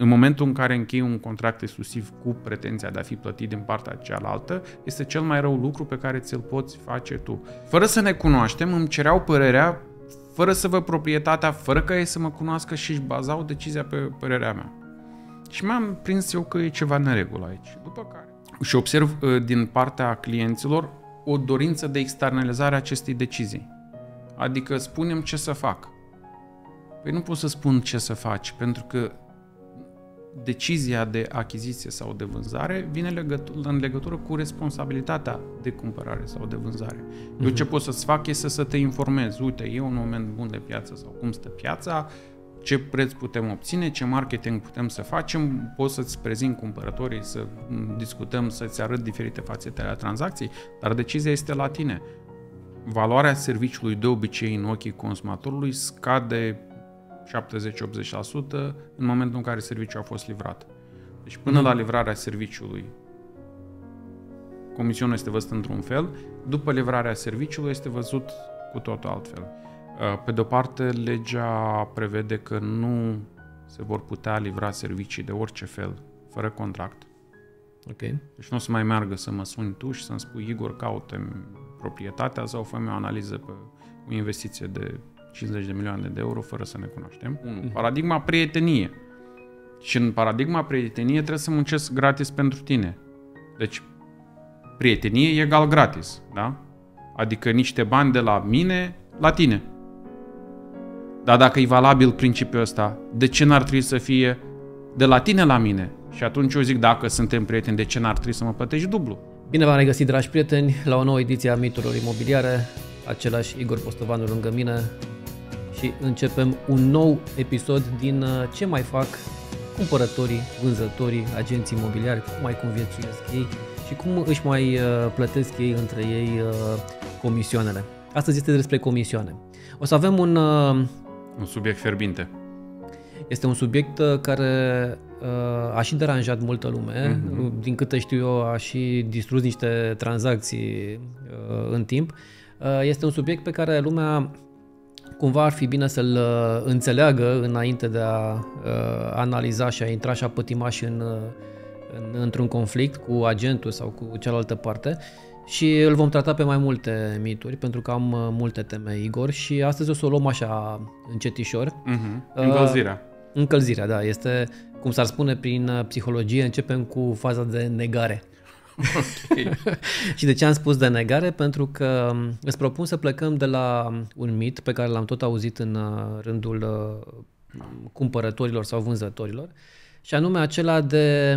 În momentul în care închei un contract exclusiv cu pretenția de a fi plătit din partea cealaltă, este cel mai rău lucru pe care ți-l poți face tu. Fără să ne cunoaștem, îmi cereau părerea fără să vă proprietatea, fără ca ei să mă cunoască și își bazau decizia pe părerea mea. Și m-am prins eu că e ceva neregulă aici. După care... Și observ uh, din partea clienților o dorință de externalizare a acestei decizii. Adică spunem ce să fac. Păi nu pot să spun ce să faci, pentru că decizia de achiziție sau de vânzare vine legătur- în legătură cu responsabilitatea de cumpărare sau de vânzare. Mm-hmm. Eu mhm. ce pot să-ți fac este să te informezi. Uite, e un moment bun de piață sau cum stă piața, ce preț putem obține, ce marketing putem să facem, pot să-ți prezint cumpărătorii, să mm, discutăm, să-ți arăt diferite fațete ale tranzacției, dar decizia este la tine. Valoarea serviciului de obicei în ochii consumatorului scade 70-80% în momentul în care serviciul a fost livrat. Deci până mhm. la livrarea serviciului, comisionul este văzut într-un fel, după livrarea serviciului este văzut cu totul altfel. Uh, pe de-o parte, legea prevede că nu se vor putea livra servicii de orice fel, fără contract. Ok. Deci nu o să mai meargă să mă suni tu și să-mi spui, Igor, caută proprietatea sau fă o analiză pe o investiție de 50 de milioane de euro fără să ne cunoaștem. Mm-hmm. Paradigma prietenie. Și în paradigma prietenie trebuie să muncesc gratis pentru tine. Deci, prietenie egal gratis, da? Adică niște bani de la mine la tine. Dar dacă e valabil principiul ăsta, de ce n-ar trebui să fie de la tine la mine? Și atunci eu zic, dacă suntem prieteni, de ce n-ar trebui să mă plătești dublu? Bine v-am regăsit, dragi prieteni, la o nouă ediție a Miturilor Imobiliare. Același Igor Postovanul lângă mine, și începem un nou episod din uh, ce mai fac cumpărătorii, vânzătorii, agenții imobiliari, cum mai conviețuiesc ei și cum își mai uh, plătesc ei între ei uh, comisioanele. Astăzi este despre comisioane. O să avem un... Un subiect ferbinte. Este un subiect care a și deranjat multă lume. Mm-hmm. Din câte știu eu, a și distrus niște tranzacții în timp. Este un subiect pe care lumea cumva ar fi bine să-l uh, înțeleagă înainte de a uh, analiza și a intra și a pătima și în, uh, în, într-un conflict cu agentul sau cu cealaltă parte și îl vom trata pe mai multe mituri, pentru că am uh, multe teme, Igor, și astăzi o să o luăm așa încetișor. Uh-huh. Încălzirea. Uh, încălzirea, da, este, cum s-ar spune prin psihologie, începem cu faza de negare. și de ce am spus de negare? Pentru că um, îți propun să plecăm de la un mit pe care l-am tot auzit în uh, rândul uh, cumpărătorilor sau vânzătorilor, și anume acela de,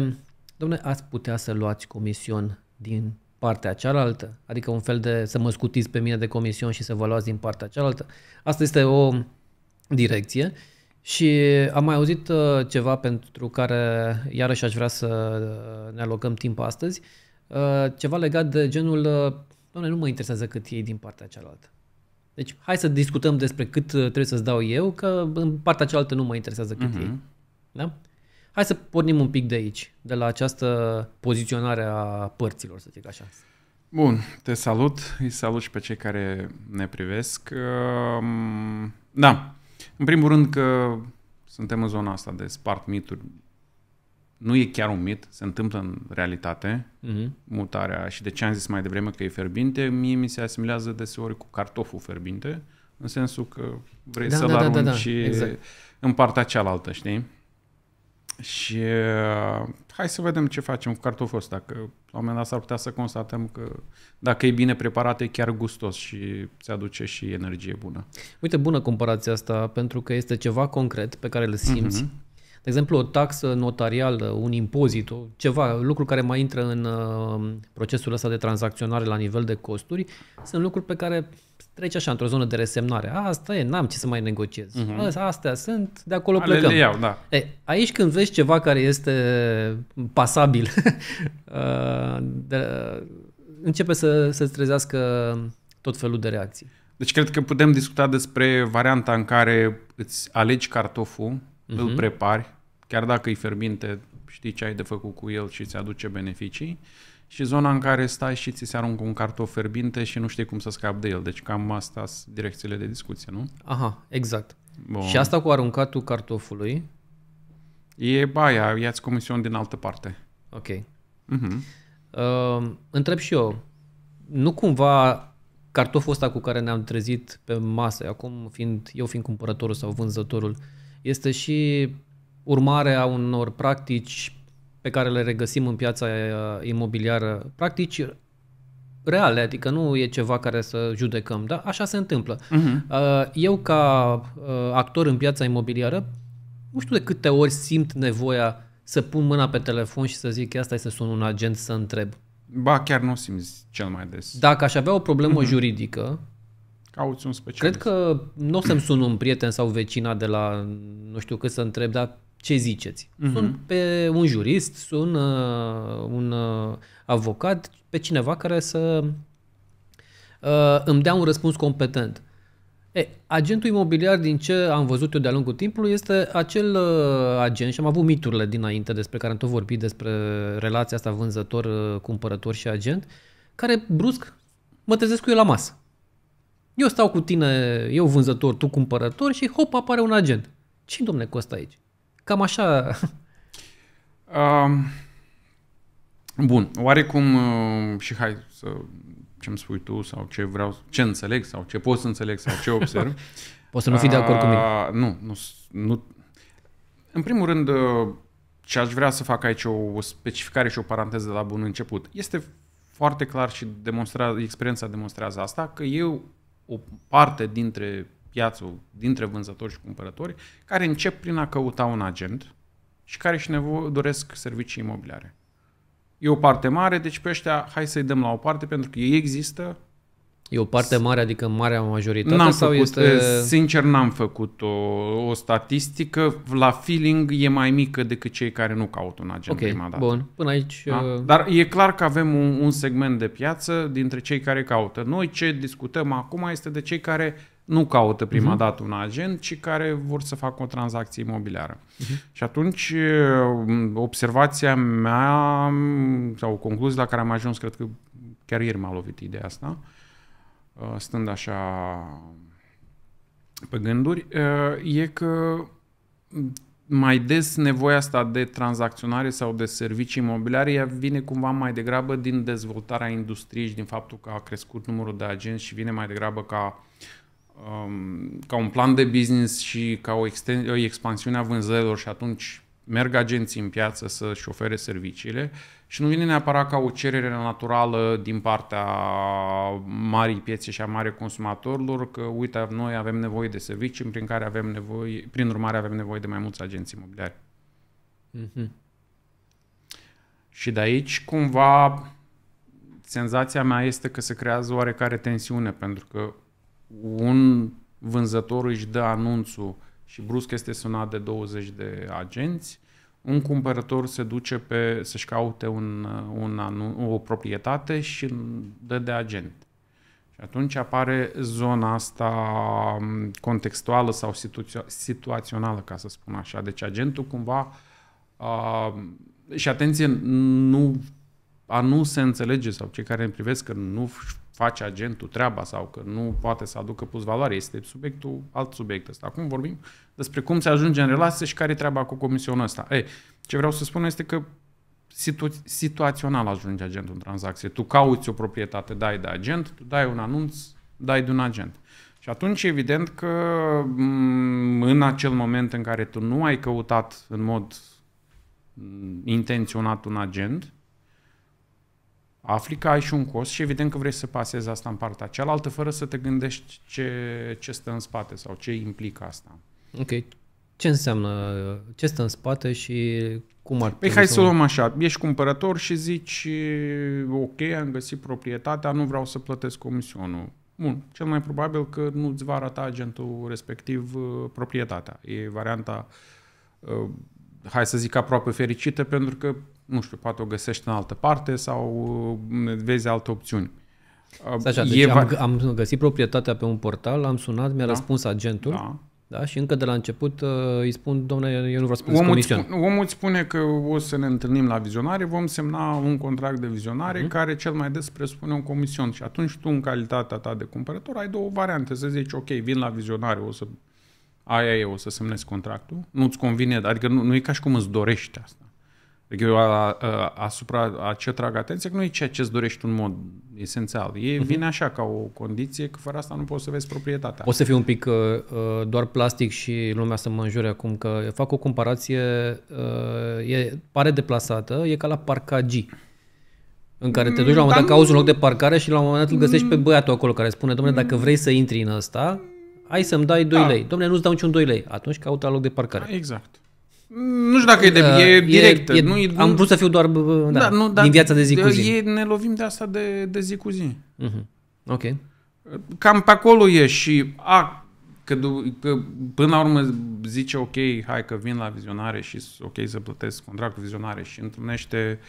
domnule, ați putea să luați comision din partea cealaltă, adică un fel de să mă scutiți pe mine de comision și să vă luați din partea cealaltă. Asta este o direcție și am mai auzit uh, ceva pentru care iarăși aș vrea să ne alocăm timp astăzi, Uh, ceva legat de genul, uh, doamne, nu mă interesează cât iei din partea cealaltă. Deci, hai să discutăm despre cât uh, trebuie să-ți dau eu, că în partea cealaltă nu mă interesează cât uh-huh. Mhm. ei. Da? Hai să pornim un pic de aici, de la această poziționare a părților, să zic așa. Bun, te salut, îi salut și pe cei care ne privesc. Um, da, în primul rând că suntem în zona asta de spart mituri nu e chiar un mit, se întâmplă în realitate uh-huh. mutarea și de ce am zis mai devreme că e ferbinte, mie mi se asimilează deseori cu cartoful ferbinte, în sensul că vrei da, să-l da, arunci da, da, da. Și exact. în partea cealaltă, știi? Și uh, hai să vedem ce facem cu cartoful ăsta, că la un moment dat s-ar putea să constatăm că dacă e bine preparat, e chiar gustos și se aduce și energie bună. Uite, bună comparația asta, pentru că este ceva concret pe care îl simți, uh-huh de exemplu, o taxă notarială, un impozit, o, ceva, lucruri care mai intră în uh, procesul ăsta de tranzacționare la nivel de costuri, sunt lucruri pe care treci așa într-o zonă de resemnare. Asta e, n-am ce să mai negociez. Uh-huh. Astea sunt, de acolo Ale plecăm. iau, da. e, aici când vezi ceva care este pasabil, uh, de, începe să, se trezească tot felul de reacții. Deci cred că putem discuta despre varianta în care îți alegi cartoful uh-huh. îl mhm. prepari, chiar dacă îi ferbinte, știi ce ai de făcut cu el și îți aduce beneficii, și zona în care stai și ți se aruncă un cartof ferbinte și nu știi cum să scapi de el. Deci cam asta sunt direcțiile de discuție, nu? Aha, exact. Bun. Și asta cu aruncatul cartofului? E baia, ia-ți comision din altă parte. Ok. Uh-huh. Uh, întreb și eu, nu cumva cartoful ăsta cu care ne-am trezit pe masă, acum fiind eu fiind cumpărătorul sau vânzătorul, uh, este și urmarea unor practici pe care le regăsim în piața uh, imobiliară, practici reale, adică nu e ceva care să judecăm, dar așa se întâmplă. Uh-huh. Eu, ca uh, actor în piața imobiliară, nu știu de câte ori simt nevoia să pun mâna pe telefon și să zic, că asta este să sun un agent să întreb. Ba, chiar nu simți cel mai des. Dacă aș avea o problemă uh-huh. juridică, Cauți un specialist. Cred că nu o să-mi sun un prieten sau vecina de la nu știu cât să întreb, dar ce ziceți? Mm-hmm. Sun pe un jurist, sun uh, un uh, avocat, pe cineva care să uh, îmi dea un răspuns competent. E, agentul imobiliar, din ce am văzut eu de-a lungul timpului, este acel uh, agent, și am avut miturile dinainte despre care am tot vorbit, despre relația asta vânzător-cumpărător uh, și agent, care brusc mă trezesc cu el la masă. Eu stau cu tine, eu vânzător, tu cumpărător și hop, apare un agent. Ce domne costă aici? Cam așa... Um, bun, oarecum uh, și hai să ce-mi spui tu sau ce vreau, ce înțeleg sau ce pot să înțeleg sau ce observ. Poți să nu fii de acord cu mine. Uh, nu, nu, nu. În primul rând, uh, ce aș vrea să fac aici o specificare și o paranteză de la bun început. Este foarte clar și demonstra, experiența demonstrează asta, că eu o parte dintre piață, dintre vânzători și cumpărători, care încep prin a căuta un agent și care și nevo- doresc servicii imobiliare. E o parte mare, deci pe ăștia hai să-i dăm la o parte pentru că ei există, E o parte mare, adică marea majoritate? N-am sau făcut, este... Eh, sincer, n-am făcut o, o statistică. La feeling e mai mică decât cei care nu caută un agent okay, prima dată. bun. Până aici... Da? Uh... Dar e clar că avem un, un segment de piață dintre cei care caută. Noi ce discutăm acum este de cei care nu caută prima uh-huh. dată un agent, ci care vor să facă o tranzacție imobiliară. Uh-huh. Și atunci, eh, observația mea, mm, sau concluzia la care am ajuns, cred că chiar ieri m-a lovit ideea asta, uh, Uh, stând așa pe gânduri, uh, e că mai des nevoia asta de tranzacționare sau de servicii imobiliare ea vine cumva mai degrabă din dezvoltarea industriei și din faptul că a crescut numărul de agenți și vine mai degrabă ca, um, ca un plan de business și ca o, exten- o expansiune a vânzărilor și atunci merg agenții în piață să-și ofere serviciile și nu vine neapărat ca o cerere naturală din partea marii piețe și a marii consumatorilor că, uite, noi avem nevoie de servicii prin care avem nevoie, prin urmare avem nevoie de mai mulți agenții imobiliari. Mm-hmm. Și de aici, cumva, senzația mea este că se creează oarecare tensiune, pentru că un vânzător își dă anunțul și brusc este sunat de 20 de agenți, un cumpărător se duce pe, să-și caute un, un o proprietate și dă de agent. Și atunci apare zona asta contextuală sau situațională, ca să spun așa. Deci agentul cumva uh, și atenție, nu, a nu se înțelege sau cei care îmi privesc că nu face agentul treaba sau că nu poate să aducă plus valoare. Este subiectul, alt subiect ăsta. Acum vorbim despre cum se ajunge în relație și care e treaba cu comisionul ăsta. Ei, ce vreau să spun este că situ- situațional ajunge agentul în tranzacție. Tu cauți o proprietate, dai de agent, tu dai un anunț, dai de un agent. Și atunci, evident că mm, în acel moment în care tu nu ai căutat în mod mm, intenționat un agent, afli că ai și un cost și evident că vrei să pasezi asta în partea cealaltă fără să te gândești ce, ce stă în spate sau ce implică asta. Ok. Ce înseamnă, ce stă în spate și cum ar păi trebui Păi hai să o luăm așa, ești cumpărător și zici, ok, am găsit proprietatea, nu vreau să plătesc comisionul. Bun, cel mai probabil că nu ți va arăta agentul respectiv uh, proprietatea. E varianta, uh, hai să zic, aproape fericită, pentru că nu știu, poate o găsești în altă parte sau uh, vezi alte opțiuni. Uh, așa, deci va... am, am găsit proprietatea pe un portal, am sunat, mi-a da? răspuns agentul. Da. Da? Și încă de la început uh, îi spun, domnule, eu nu vreau să omul comision. Spune, omul îți spune că o să ne întâlnim la vizionare, vom semna un contract de vizionare uh-huh. care cel mai des presupune un comision. Și atunci tu, în calitatea ta de cumpărător, ai două variante. Să zici, ok, vin la vizionare, o să... Aia e, o să semnezi contractul. Nu-ți convine, adică nu, nu e ca și cum îți dorești asta. Adică eu a, a, asupra a ce trag atenție, că nu e ceea ce îți dorești un mod esențial. E uh-huh. vine așa ca o condiție că fără asta nu poți să vezi proprietatea. O să fie un pic uh, uh, doar plastic și lumea să mă înjure acum că fac o comparație, uh, e, pare deplasată, e ca la parcagi. în care te duci la un moment dat, mm, cauzi un loc de parcare și la un moment dat îl găsești pe mm. băiatul acolo care spune, domnule, dacă vrei să intri în ăsta, hai să-mi dai 2 da. lei. Domnule, nu-ți dau niciun 2 lei. Atunci caută loc de parcare. Exact. Nu știu dacă e, de, e uh, direct E, e, nu, am vrut să fiu doar da, da, nu, da, din viața de zi cu zi. E, ne lovim de asta de, de zi cu zi. Uh-huh. Ok. Cam pe acolo e și a, că, că până la urmă zice ok, hai că vin la vizionare și ok să plătesc contractul vizionare și întâlnește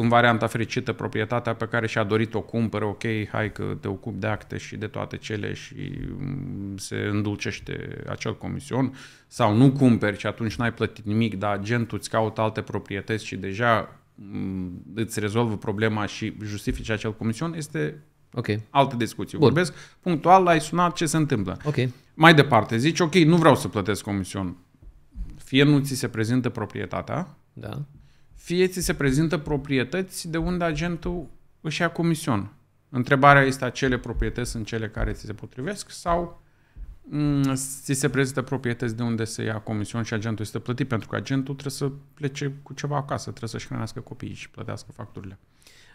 în varianta fericită proprietatea pe care și-a dorit o cumpără, ok, hai că te ocupi de acte și de toate cele și mm, se îndulcește acel comision sau nu cumperi și atunci n-ai plătit nimic, dar agentul îți caută alte proprietăți și deja mm, îți rezolvă problema și justifici acel comision, este okay. alte discuții. Bun. Vorbesc punctual, ai sunat, ce se întâmplă. Okay. Mai departe, zici, ok, nu vreau să plătesc comision. Fie nu ți se prezintă proprietatea, da fie ți se prezintă proprietăți de unde agentul își ia comision. Întrebarea este acele proprietăți sunt cele care ți se potrivesc sau mm, ți se prezintă proprietăți de unde se ia comision și agentul este plătit, pentru că agentul trebuie să plece cu ceva acasă, trebuie să-și hrănească copiii și plătească facturile.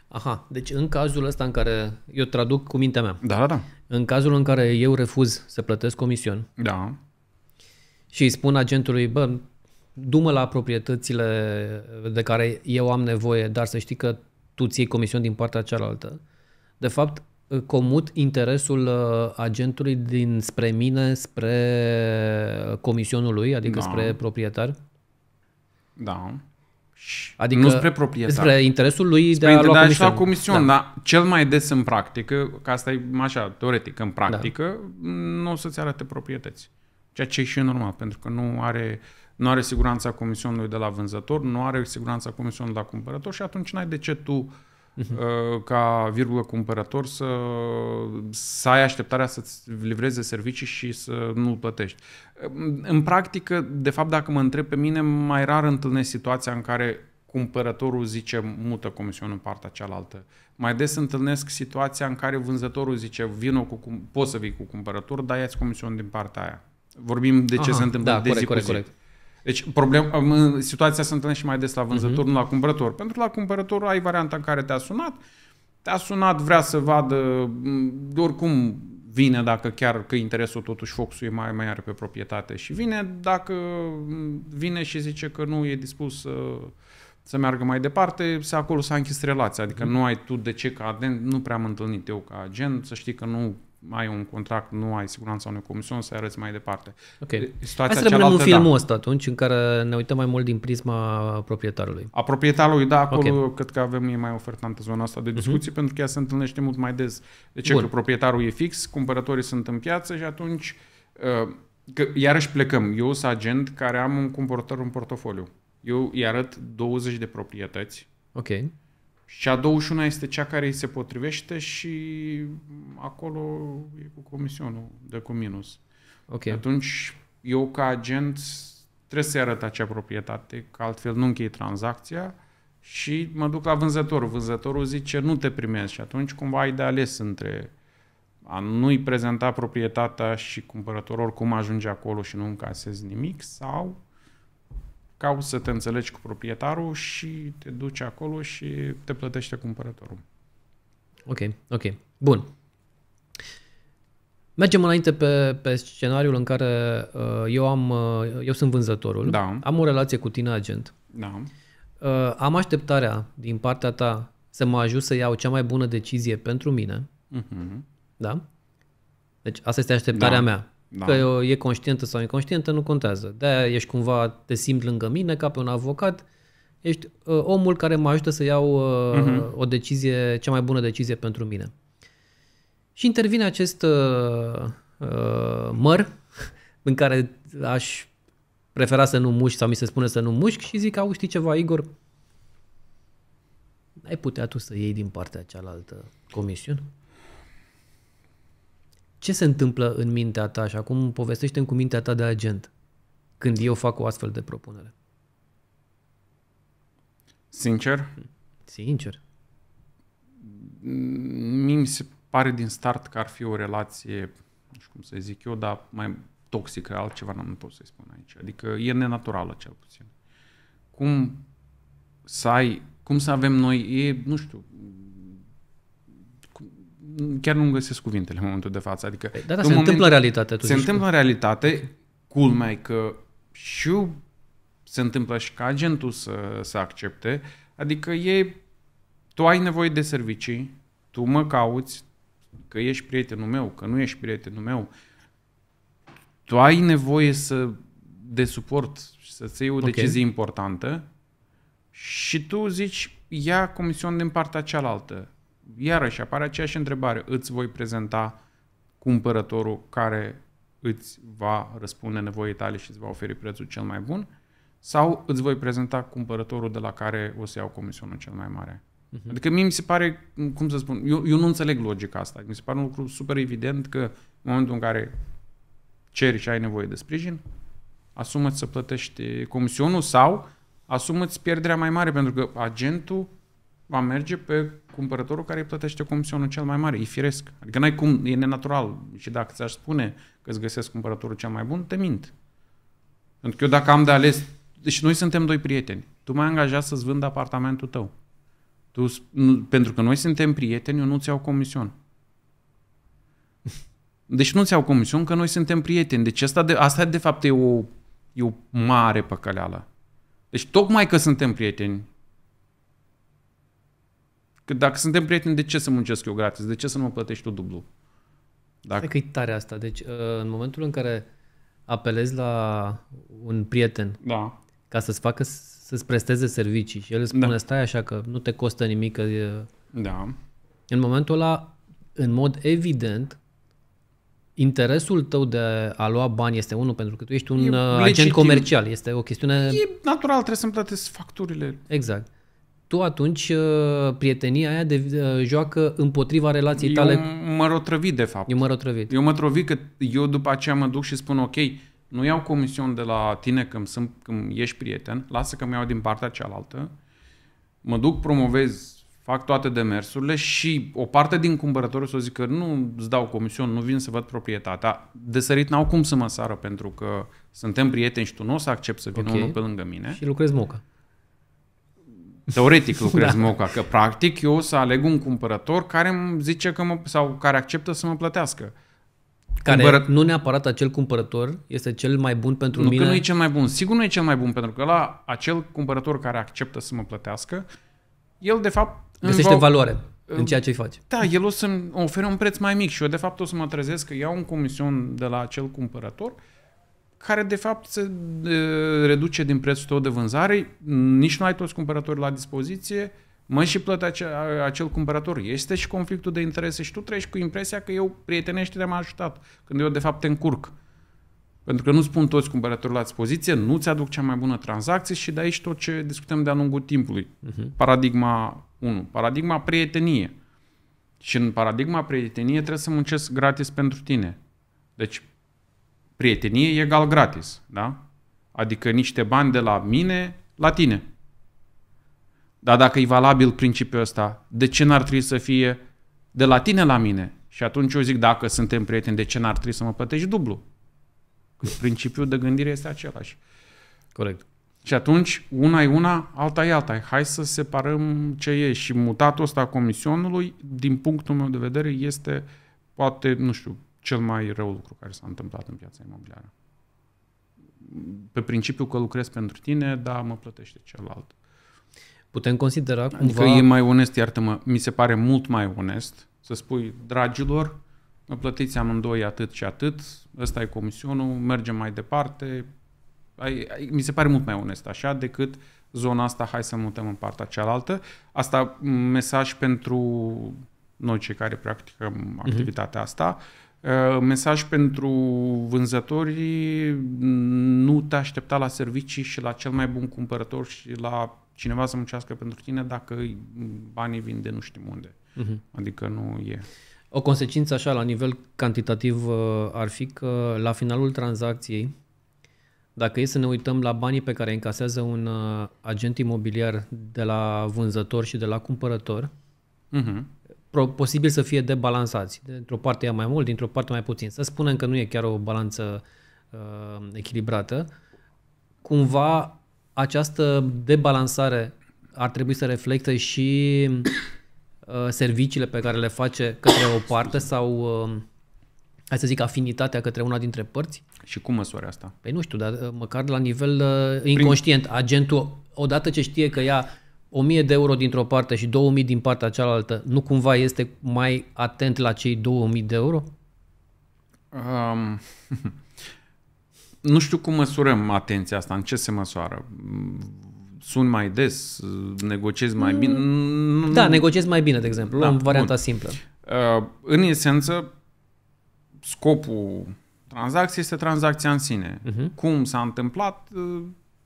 Aha, deci în cazul ăsta în care, eu traduc cu mintea mea. Da, da, da. În cazul în care eu refuz să plătesc comision. Da. Și îi spun agentului, bă, dumă la proprietățile de care eu am nevoie, dar să știi că tu ții comisiuni din partea cealaltă. De fapt, comut interesul uh, agentului din spre mine, spre comisionul lui, adică da. spre proprietar. Da. Adică nu spre proprietar. Spre interesul lui spre de a lua comision. comision da. Dar cel mai des în practică, ca asta e așa, teoretic, în da. practică, da. nu o să-ți arate proprietăți. Ceea ce e și normal, pentru că nu are... Uh, nu are siguranța comisionului de la vânzător, nu are siguranța comisionului de la cumpărător și atunci n-ai de ce tu uh-huh. ca virgulă cumpărător să, să ai așteptarea să-ți livreze servicii și să nu-l plătești. În practică, de fapt, dacă mă întreb pe mine, mai rar întâlnesc situația în care cumpărătorul zice mută comisionul în partea cealaltă. Mai des întâlnesc situația în care vânzătorul zice vino cu, poți să vii cu cumpărător, dar ia-ți comision din partea aia. Vorbim de ce Aha, se întâmplă da, de corect, zi corect, cu zi. Corect. Deci problem, situația se întâlnește și mai des la vânzător, uh-huh. nu la cumpărător. Pentru că la cumpărător ai varianta în care te-a sunat, te-a sunat, vrea să vadă, oricum vine dacă chiar că interesul totuși focusul e mai, mai are pe proprietate și vine dacă vine și zice că nu e dispus să, să meargă mai departe, se acolo s-a închis relația, adică mhm. nu ai tu de ce ca agent, nu prea am întâlnit eu ca agent, să știi că nu ai un contract, nu ai siguranță unui comision, să arăți mai departe. Okay. Situația Hai să rămânem în filmul da. ăsta atunci, în care ne uităm mai mult din prisma proprietarului. A proprietarului, da, acolo okay. cred că avem e mai ofertantă zona asta de mhm. discuții, uh-huh. pentru că ea se întâlnește mult mai des. De ce? Bun. Că proprietarul e fix, cumpărătorii sunt în piață și atunci, uh, că, iarăși plecăm. Eu sunt agent care am un cumpărător în portofoliu. Eu îi arăt 20 de proprietăți. Ok și a 21 este cea care îi se potrivește și acolo e cu comisionul de cu minus. Ok. Atunci eu ca agent trebuie să-i arăt acea proprietate, că altfel nu închei tranzacția și mă duc la vânzătorul. Vânzătorul zice nu te primesc și atunci cumva ai de ales între a nu-i prezenta proprietatea și cumpărătorul oricum ajunge acolo și nu încasezi nimic sau cauți să te înțelegi cu proprietarul și te duci acolo și te plătește cumpărătorul. Ok, ok. Bun. Mergem înainte pe, pe scenariul în care uh, eu am uh, eu sunt vânzătorul, da. am o relație cu tine, agent. Da. Uh, am așteptarea din partea ta să mă ajut să iau cea mai bună decizie pentru mine. Uh-huh. Da? Deci asta este așteptarea da. mea. Da. Că e conștientă sau inconștientă, nu contează. de ești cumva, te simți lângă mine ca pe un avocat, ești uh, omul care mă ajută să iau uh, uh-huh. o decizie, cea mai bună decizie pentru mine. Și intervine acest uh, uh, măr în care aș prefera să nu mușc sau mi se spune să nu mușc și zic, au știi ceva, Igor, ai putea tu să iei din partea cealaltă comisiune? ce se întâmplă în mintea ta și acum povestește cu mintea ta de agent când eu fac o astfel de propunere? Sincer? Sincer. Mi se pare din start că ar fi o relație, nu știu cum să zic eu, dar mai toxică, altceva n-am tot să-i spun aici. Adică e nenaturală cel puțin. Cum să ai, cum să avem noi, e, nu știu, chiar nu găsesc cuvintele în momentul de față. Adică, păi, da, da, în se moment, întâmplă realitate. Se întâmplă cu... realitate, culmea e că și se întâmplă și ca agentul să, să accepte, adică e, tu ai nevoie de servicii, tu mă cauți, că ești prietenul meu, că nu ești prietenul meu, tu ai nevoie să de suport și să-ți iei o okay. decizie importantă și tu zici, ia comision din partea cealaltă iarăși apare aceeași întrebare. Îți voi prezenta cumpărătorul care îți va răspunde nevoie tale și îți va oferi prețul cel mai bun sau îți voi prezenta cumpărătorul de la care o să iau comisionul cel mai mare. Uh-huh. Adică mie mi se pare, cum să spun, eu, eu nu înțeleg logica asta. Mi se pare un lucru super evident că în momentul în care ceri și ai nevoie de sprijin, asumă să plătești comisionul sau asumă pierderea mai mare pentru că agentul va merge pe cumpărătorul care îi plătește comisionul cel mai mare. E firesc. Adică n-ai cum, e nenatural. Și dacă ți-aș spune că îți găsesc cumpărătorul cel mai bun, te mint. Pentru că eu dacă am de ales... Deci noi suntem doi prieteni. Tu m-ai angajat să-ți vând apartamentul tău. Tu, nu, pentru că noi suntem prieteni, eu nu-ți iau comision. Deci nu-ți iau comision că noi suntem prieteni. Deci asta de, asta de fapt e o, e o mare păcăleală. Deci tocmai că suntem prieteni, Că dacă suntem prieteni, de ce să muncesc eu gratis? De ce să nu mă plătești tu dublu? Dacă... că e tare asta. Deci, uh, în momentul în care apelezi la un prieten da. ca să-ți facă să-ți presteze servicii și el îți da. spune da. stai așa că nu te costă nimic. Că e... Da. În momentul ăla, în mod evident, interesul tău de a lua bani este unul pentru că tu ești un e uh, agent legitim. comercial. Este o chestiune... E natural, trebuie să-mi plătesc facturile. Exact tu atunci uh, prietenia aia de, uh, joacă împotriva relației eu tale. mă rotrăvit, de fapt. Eu mă rotrăvit. Eu mă trovi că eu după aceea mă duc și spun, ok, nu iau comision de la tine când, sunt, când ești prieten, lasă că mă iau din partea cealaltă, mă duc, promovez, fac toate demersurile și o parte din cumpărători o să zică nu îți dau comision, nu vin să văd proprietatea. De sărit n-au cum să mă sară pentru că suntem prieteni și tu nu o să accept să vină okay. unul pe lângă mine. Și lucrez moca. Teoretic lucrez da. moca, că practic eu să aleg un cumpărător care îmi zice că mă, sau care acceptă să mă plătească. Care Cumpără... nu neapărat acel cumpărător este cel mai bun pentru nu mine. Nu că nu e cel mai bun, sigur nu e cel mai bun, pentru că la acel cumpărător care acceptă să mă plătească, el de fapt... Găsește va... valoare în ceea ce îi faci. Da, el o să-mi ofere un preț mai mic și eu de fapt o să mă trezesc că iau un comision de la acel cumpărător care de fapt se reduce din prețul tău de vânzare, nici nu ai toți cumpărători la dispoziție, mă și plăt acel cumpărător. Este și conflictul de interese și tu treci cu impresia că eu prietenește te-am ajutat, când eu de fapt te încurc. Pentru că nu spun toți cumpărătorii la dispoziție, nu-ți aduc cea mai bună tranzacție și de aici tot ce discutăm de-a lungul timpului. Uh-huh. Paradigma 1. Paradigma prietenie. Și în paradigma prietenie trebuie să muncesc gratis pentru tine. Deci prietenie egal gratis, da? Adică niște bani de la mine la tine. Dar dacă e valabil principiul ăsta, de ce n-ar trebui să fie de la tine la mine? Și atunci eu zic, dacă suntem prieteni, de ce n-ar trebui să mă plătești dublu? Că principiul de gândire este același. Corect. Și atunci, una e una, alta e alta. Hai să separăm ce e. Și mutatul ăsta a comisionului, din punctul meu de vedere, este poate, nu știu, cel mai rău lucru care s-a întâmplat în piața imobiliară. Pe principiu că lucrez pentru tine, dar mă plătește celălalt. Putem considera adică cumva... Adică e mai onest, iartă-mă, mi se pare mult mai onest să spui, dragilor, mă plătiți amândoi atât și atât, ăsta e comisionul, mergem mai departe. Ai, ai, mi se pare mult mai onest așa decât zona asta, hai să mutăm în partea cealaltă. Asta mesaj pentru noi cei care practicăm mhm. activitatea uh-huh. asta. Uh, Uh, mesaj pentru vânzătorii, nu te aștepta la servicii și la cel mai bun cumpărător și la cineva să muncească pentru tine dacă banii vin de nu știm unde. Uh-huh. Adică nu e. O consecință așa la nivel cantitativ uh, ar fi că la finalul tranzacției, dacă e să ne uităm la banii pe care încasează un uh, agent imobiliar de la vânzător și de la cumpărător, uh-huh posibil să fie debalansați. Dintr-o parte ia mai mult, dintr-o parte mai puțin. Să spunem că nu e chiar o balanță uh, echilibrată. Cumva această debalansare ar trebui să reflecte și uh, serviciile pe care le face către o parte sau, uh, hai să zic, afinitatea către una dintre părți? Și cum măsoare asta? Păi nu știu, dar uh, măcar la nivel uh, inconștient. Prin... Agentul, odată ce știe că ea 1000 de euro dintr-o parte și 2000 din partea cealaltă, nu cumva este mai atent la cei 2000 de euro? Um, nu știu cum măsurăm atenția asta, în ce se măsoară. Sun mai des, negociez mai bine. Mm. Mm, da, negociez mai bine, de exemplu. Da, în varianta bun. simplă. Uh, în esență, scopul tranzacției este tranzacția în sine. Uh-huh. Cum s-a întâmplat, uh,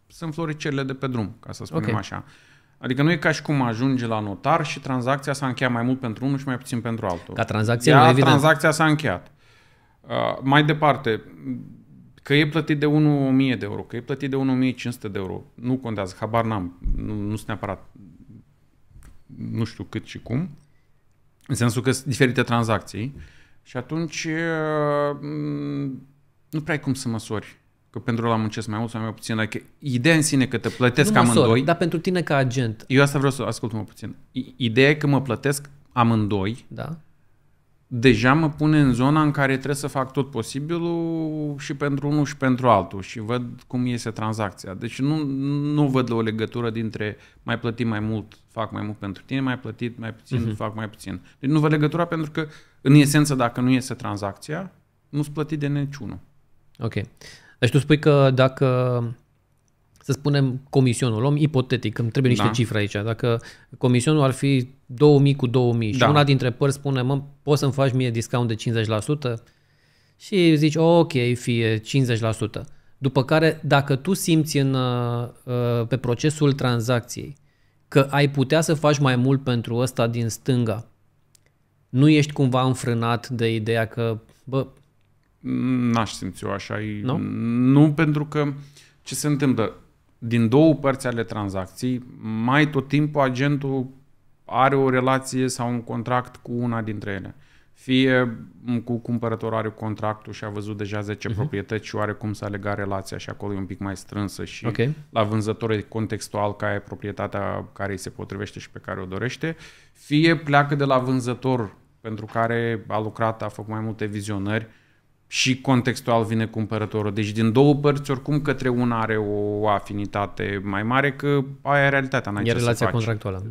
sunt floricele de pe drum, ca să spunem okay. așa. Uh, Adică nu e ca și cum ajunge la notar și tranzacția s-a încheiat mai mult pentru unul și mai puțin pentru altul. Ca tranzacția, Ea, evident. tranzacția s-a încheiat. Uh, mai departe, că e plătit de 1000 de euro, că e plătit de 1500 de euro, nu contează, habar n-am, nu, nu sunt neapărat, nu știu cât și cum, în sensul că sunt diferite tranzacții și atunci uh, nu prea ai cum să măsori că pentru la muncesc mai mult sau mai puțin, dacă ideea în sine că te plătesc nu amândoi... Sor, dar pentru tine ca agent... Eu asta vreau să ascult-mă puțin. Ideea e că mă plătesc amândoi, da. deja mă pune în zona în care trebuie să fac tot posibilul și pentru unul și pentru altul și văd cum iese tranzacția. Deci nu, nu văd o legătură dintre mai plătit mai mult, fac mai mult pentru tine, mai plătit mai puțin, uh-huh. fac mai puțin. Deci nu văd legătura pentru că, în esență, dacă nu iese tranzacția, nu-ți plăti de niciunul. Ok. Deci tu spui că dacă, să spunem, comisionul, luăm ipotetic, îmi trebuie niște da. cifre aici, dacă comisionul ar fi 2000 cu 2000 da. una dintre părți spune, mă, poți să-mi faci mie discount de 50%? Și zici, ok, fie 50%. După care, dacă tu simți în, uh, pe procesul tranzacției că ai putea să faci mai mult pentru ăsta din stânga, nu ești cumva înfrânat de ideea că, bă, N-aș simți eu așa. Nu? Nu, pentru că ce se întâmplă? Din două părți ale tranzacției, mai tot timpul agentul are o relație sau un contract cu una dintre ele. Fie cu cumpărătorul are contractul și a văzut deja 10 uh-huh. Mhm. proprietăți și are cum să alega relația și acolo e un pic mai strânsă și okay. la vânzător e contextual care e proprietatea care îi se potrivește și pe care o dorește. Fie pleacă de la vânzător pentru care a lucrat, a făcut mai multe vizionări, uh, și contextual vine cumpărătorul. Deci din două părți, oricum către una are o afinitate mai mare, că aia e realitatea. N-ai e relația contractuală.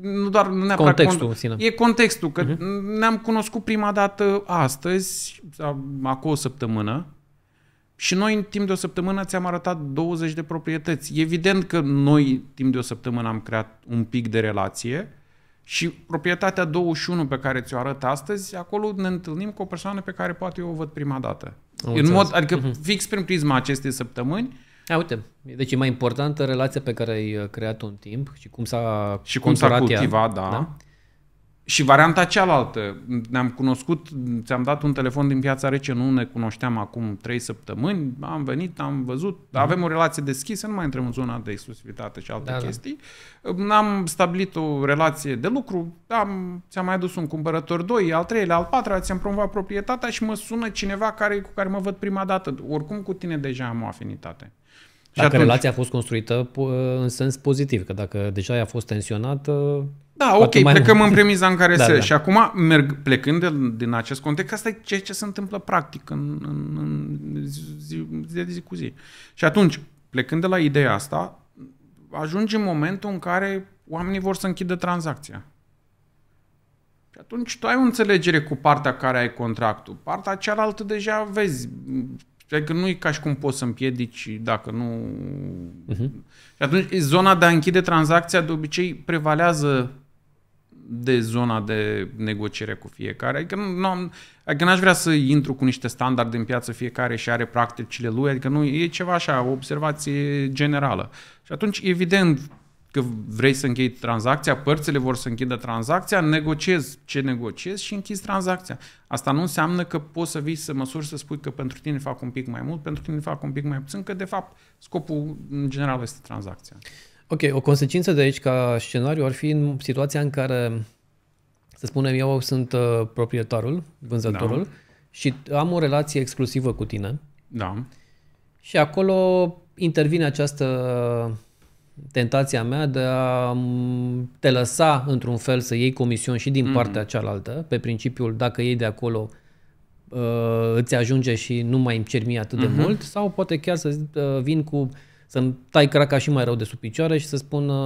Nu doar nu neapărat contextul. Cont- sine. E contextul, că uh-huh. ne-am cunoscut prima dată astăzi, acum o săptămână, și noi în timp de o săptămână ți-am arătat 20 de proprietăți. Evident că noi timp de o săptămână am creat un pic de relație, și proprietatea 21 pe care ți-o arăt astăzi, acolo ne întâlnim cu o persoană pe care poate eu o văd prima dată. în mod, adică uh-huh. fix prin prisma acestei săptămâni. A, uite, deci e mai importantă relația pe care ai creat-o în timp și cum s-a Și cum s-a cultivat, da. da? Și varianta cealaltă, ne-am cunoscut, ți-am dat un telefon din piața rece, nu ne cunoșteam acum trei săptămâni, am venit, am văzut, mm. avem o relație deschisă, nu mai intrăm în zona de exclusivitate și alte da, da. chestii. Da. Am stabilit o relație de lucru, am, ți-am mai adus un cumpărător, doi, al treilea, al patrulea, ți-am promovat proprietatea și mă sună cineva care, cu care mă văd prima dată. Oricum cu tine deja am o afinitate. Dacă și atunci... relația a fost construită în sens pozitiv, că dacă deja a fost tensionată, da, ok, mai plecăm mai... în premiza în care da, se... Da. Și acum, merg, plecând de, din acest context, asta e ceea ce se întâmplă practic în, în, în zi, zi, zi cu zi. Și atunci, plecând de la ideea asta, ajungi în momentul în care oamenii vor să închidă tranzacția. Și atunci tu ai o înțelegere cu partea care ai contractul. Partea cealaltă deja vezi. Adică nu e ca și cum poți să împiedici dacă nu... Uh-huh. Și atunci zona de a închide tranzacția de obicei prevalează de zona de negociere cu fiecare. Adică, nu am, adică n-aș vrea să intru cu niște standarde în piață fiecare și are practicile lui, adică nu, e ceva așa, o observație generală. Și atunci, evident, că vrei să închei tranzacția, părțile vor să închidă tranzacția, negociez ce negociez și închizi tranzacția. Asta nu înseamnă că poți să vii să măsuri să spui că pentru tine fac un pic mai mult, pentru tine fac un pic mai puțin, că de fapt scopul în general este tranzacția. Ok, o consecință de aici ca scenariu ar fi în situația în care, să spunem, eu sunt uh, proprietarul, vânzătorul, da. și am o relație exclusivă cu tine. Da. Și acolo intervine această tentația mea de a te lăsa într-un fel să iei comisiuni și din mm partea cealaltă, pe principiul dacă iei de acolo uh, îți ajunge și nu mai îmi cer mie atât mm-hmm. de mhm. mult, sau poate chiar să uh, vin cu uh, să-mi tai craca și mai rău de sub picioare și să spun ă,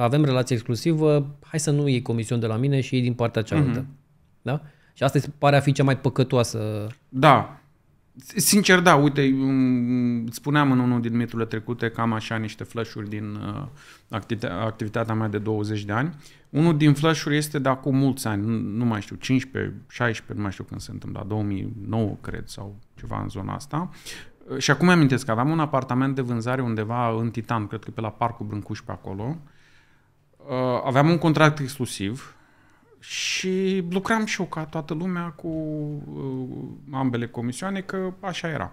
avem relație exclusivă, hai să nu iei comision de la mine și iei din partea cealaltă. Mm-hmm. Da? Și asta pare a fi cea mai păcătoasă. Da. Sincer, da, uite, spuneam în unul din miturile trecute că am așa niște flash din ă, activitatea mea de 20 de ani. Unul din flash este de acum mulți ani, nu mai știu, 15, 16, nu mai știu când se întâmplă, 2009 cred sau ceva în zona asta. Și acum amintesc că aveam un apartament de vânzare undeva în Titan, cred că pe la Parcul Brâncuș pe acolo. Uh, aveam un contract exclusiv și lucram și eu ca toată lumea cu uh, ambele comisioane, că așa era.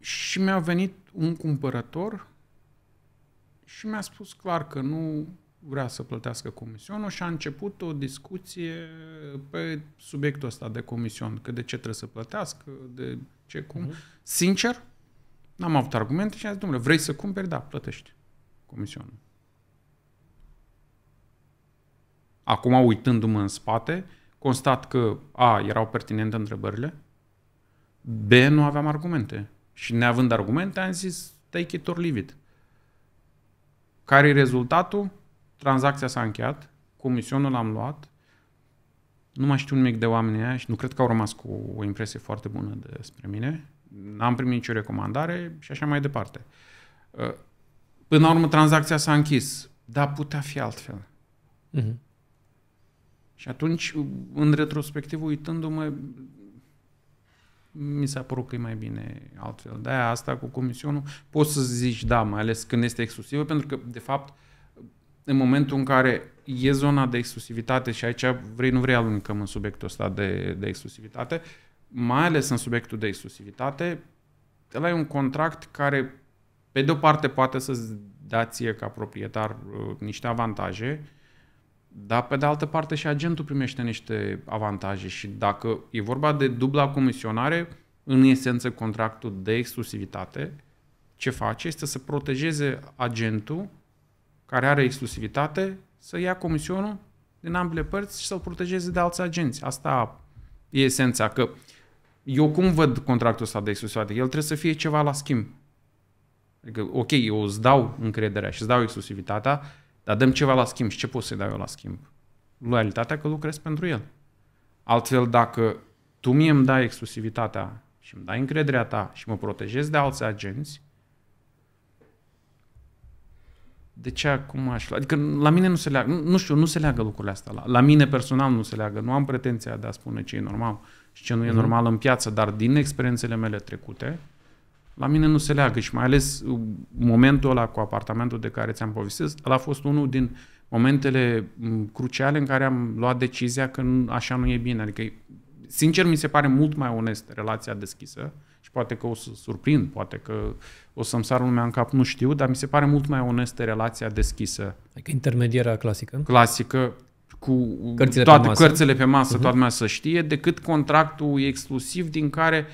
Și mi-a venit un cumpărător și mi-a spus clar că nu vrea să plătească comisionul și a început o discuție pe subiectul ăsta de comision, că de ce trebuie să plătească, de ce, cum. Uh-huh. Sincer, n-am avut argumente și am zis, domnule, vrei să cumperi? Da, plătești comisionul. Acum, uitându-mă în spate, constat că A, erau pertinente întrebările, B, nu aveam argumente. Și neavând argumente, am zis, take it or leave it. Care-i rezultatul? tranzacția s-a încheiat, comisionul l-am luat, nu mai știu nimic de oameni aia și nu cred că au rămas cu o impresie foarte bună despre mine. N-am primit nicio recomandare și așa mai departe. Uh, până la urmă, tranzacția s-a închis, dar putea fi altfel. Uh-huh. Și atunci, în retrospectiv, uitându-mă, mi s-a părut că e mai bine altfel. De-aia asta cu comisionul, poți să zici da, mai ales când este exclusivă, pentru că, de fapt, în momentul în care e zona de exclusivitate și aici vrei, nu vrei aluncăm în subiectul ăsta de, de exclusivitate, mai ales în subiectul de exclusivitate, ăla e un contract care, pe de-o parte, poate să-ți da ție ca proprietar uh, niște avantaje, dar pe de altă parte și agentul primește niște avantaje și dacă e vorba de dubla comisionare, în esență contractul de exclusivitate, ce face este să protejeze agentul care are exclusivitate să ia comisionul din ambele părți și să-l protejeze de alți agenți. Asta e esența, că eu cum văd contractul ăsta de exclusivitate? El trebuie să fie ceva la schimb. Adică, ok, eu îți dau încrederea și îți dau exclusivitatea, dar dăm ceva la schimb. Și ce pot să-i dau eu la schimb? Loialitatea că lucrez pentru el. Altfel, dacă tu mie îmi dai exclusivitatea și îmi dai încrederea ta și mă protejezi de alți agenți, de ce acum aș lua? Adică la mine nu se leagă, nu știu, nu se leagă lucrurile astea. La, la mine personal nu se leagă. Nu am pretenția de a spune ce e normal și ce nu e mm normal în piață, dar din experiențele mele trecute, la mine nu se leagă și mai ales uh, momentul ăla cu apartamentul de care ți-am povestit, ăla a fost unul din momentele mm, cruciale în care am luat decizia că așa nu e bine. Adică, sincer, mi se pare mult mai onest relația deschisă Poate că o să surprind, poate că o să-mi sar lumea în cap, nu știu, dar mi se pare mult mai onestă relația deschisă. Adică intermediera clasică? Clasică, cu cărțile toate pe cărțile pe masă, uh-huh. toată lumea să știe, decât contractul exclusiv din care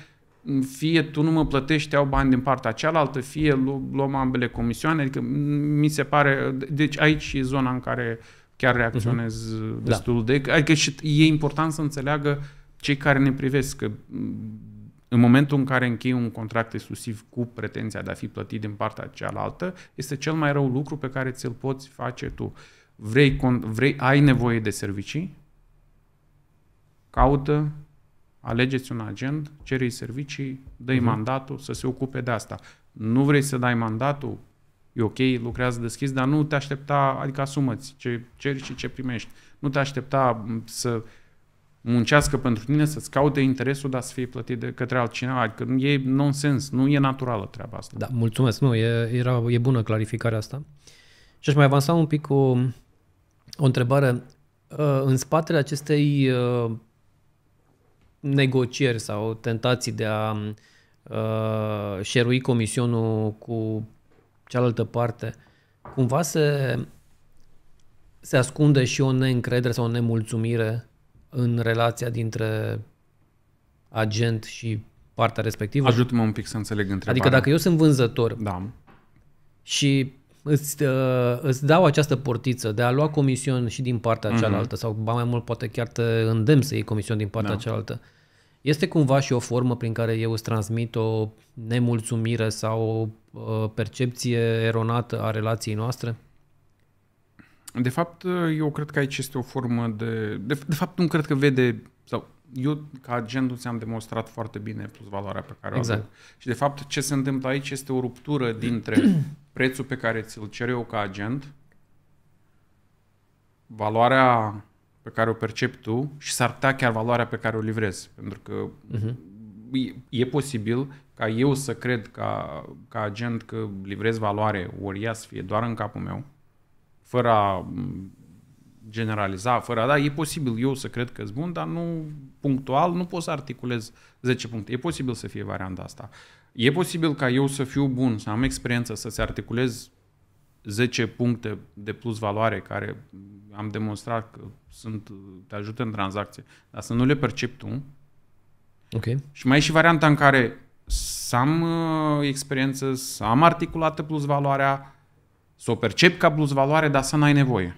fie tu nu mă plătești, au bani din partea cealaltă, fie lu- luăm ambele comisioane, adică mi se pare, deci aici e zona în care chiar reacționez uh-huh. destul da. de, adică și e important să înțeleagă cei care ne privesc că în momentul în care închei un contract exclusiv cu pretenția de a fi plătit din partea cealaltă, este cel mai rău lucru pe care ți-l poți face tu. Vrei, vrei ai nevoie de servicii? Caută, alegeți un agent, ceri servicii, dă-i uh-huh. mandatul să se ocupe de asta. Nu vrei să dai mandatul? E ok, lucrează deschis, dar nu te aștepta, adică asumă-ți ce ceri și ce primești. Nu te aștepta să muncească pentru tine, să-ți caute interesul, dar să fie plătit de către altcineva. Adică e nonsens, nu e naturală treaba asta. Da, mulțumesc. Nu, e, era, e bună clarificarea asta. Și aș mai avansa un pic cu o întrebare. Ă, în spatele acestei ă, negocieri sau tentații de a ă, șerui comisionul cu cealaltă parte, cumva se, se ascunde și o neîncredere sau o nemulțumire în relația dintre agent și partea respectivă? Ajută-mă un pic să înțeleg întrebarea. Adică dacă eu sunt vânzător da. și îți, uh, îți dau această portiță de a lua comision și din partea mm-hmm. cealaltă sau ba mai mult poate chiar te îndemn să iei comision din partea da. cealaltă, este cumva și o formă prin care eu îți transmit o nemulțumire sau o uh, percepție eronată a relației noastre? De fapt, eu cred că aici este o formă de... De, de fapt, nu cred că vede... sau eu, ca agent, ți-am demonstrat foarte bine plus valoarea pe care exact. o aduc. Și, de fapt, ce se întâmplă aici este o ruptură dintre prețul pe care ți-l cer eu ca agent, valoarea pe care o percepi tu și s-ar putea chiar valoarea pe care o livrezi. Pentru că uh-huh. e, e posibil ca eu să cred ca, ca agent că livrez valoare, ori ea să fie doar în capul meu, fără a mm, generaliza, fără a da, e posibil eu să cred că e bun, dar nu punctual, nu pot să articulez 10 puncte. E posibil să fie varianta asta. E posibil ca eu să fiu bun, să am experiență, să se articulez 10 puncte de plus valoare care am demonstrat că sunt, te ajută în tranzacție, dar să nu le percep tu. Ok. Și mai e și varianta în care să am uh, experiență, să am articulată plus valoarea, să o percepi ca plus valoare, dar să n-ai nevoie.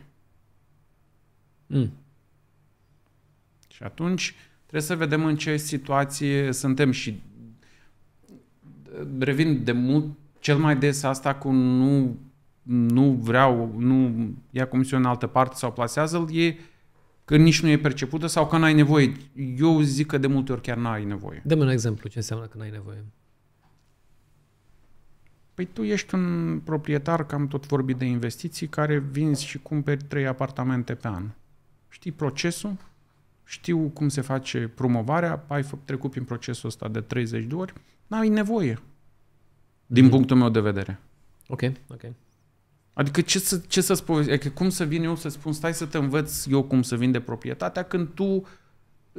Mm. Și atunci trebuie să vedem în ce situație suntem și revin de mult, cel mai des asta cu nu, nu vreau, nu ia comisiune în altă parte sau plasează-l, e că nici nu e percepută sau că n-ai nevoie. Eu zic că de multe ori chiar n-ai nevoie. Dă-mi un exemplu ce înseamnă că n-ai nevoie. Păi tu ești un proprietar, că am tot vorbit de investiții, care vinzi și cumperi trei apartamente pe an. Știi procesul? Știu cum se face promovarea, ai trecut prin procesul ăsta de 30 de ori, n-ai nevoie, din mm-hmm. punctul meu de vedere. Ok, ok. Adică ce să, ce să spui, adică cum să vin eu să spun, stai să te învăț eu cum să vin de proprietatea, când tu